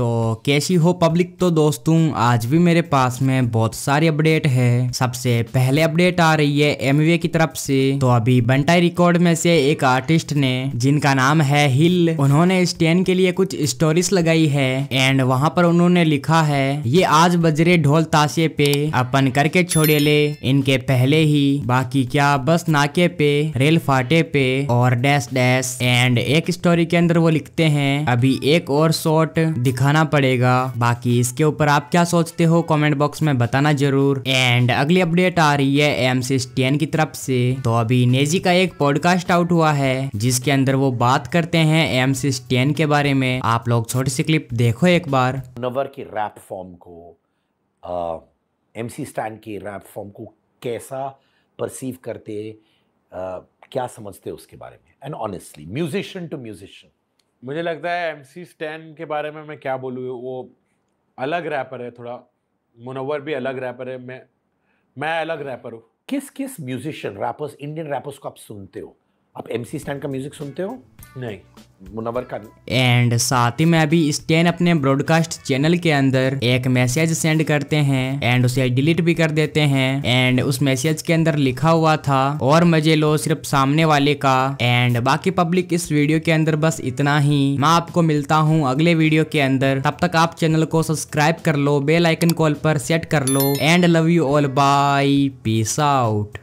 तो कैसी हो पब्लिक तो दोस्तों आज भी मेरे पास में बहुत सारी अपडेट है सबसे पहले अपडेट आ रही है एमवे की तरफ से तो अभी बंटाई रिकॉर्ड में से एक आर्टिस्ट ने जिनका नाम है हिल उन्होंने स्टेन के लिए कुछ स्टोरीज लगाई है एंड वहां पर उन्होंने लिखा है ये आज बजरे ढोल ताशे पे अपन करके छोड़े ले इनके पहले ही बाकी क्या बस नाके पे रेल फाटे पे और डैश डैश एंड एक स्टोरी के अंदर वो लिखते है अभी एक और शॉर्ट दिखा निभाना पड़ेगा बाकी इसके ऊपर आप क्या सोचते हो कमेंट बॉक्स में बताना जरूर एंड अगली अपडेट आ रही है एम टेन की तरफ से तो अभी नेजी का एक पॉडकास्ट आउट हुआ है जिसके अंदर वो बात करते हैं एम टेन के बारे में आप लोग छोटी सी क्लिप देखो एक बार नवर की रैप फॉर्म को एम सी स्टैंड की रैप फॉर्म को कैसा परसीव करते आ, क्या समझते उसके बारे में and honestly musician to musician मुझे लगता है एम सी स्टैन के बारे में मैं क्या बोलूँ वो अलग रैपर है थोड़ा मुनवर भी अलग रैपर है मैं मैं अलग रैपर हूँ किस किस म्यूजिशियन रैपर्स इंडियन रैपर्स को आप सुनते हो आप एम सी स्टैन का म्यूजिक सुनते हो नहीं एंड साथ ही में अभी स्टेन अपने ब्रॉडकास्ट चैनल के अंदर एक मैसेज सेंड करते हैं एंड उसे डिलीट भी कर देते हैं एंड उस मैसेज के अंदर लिखा हुआ था और मजे लो सिर्फ सामने वाले का एंड बाकी पब्लिक इस वीडियो के अंदर बस इतना ही मैं आपको मिलता हूँ अगले वीडियो के अंदर तब तक आप चैनल को सब्सक्राइब कर लो बेलाइकन कॉल पर सेट कर लो and love you all bye peace out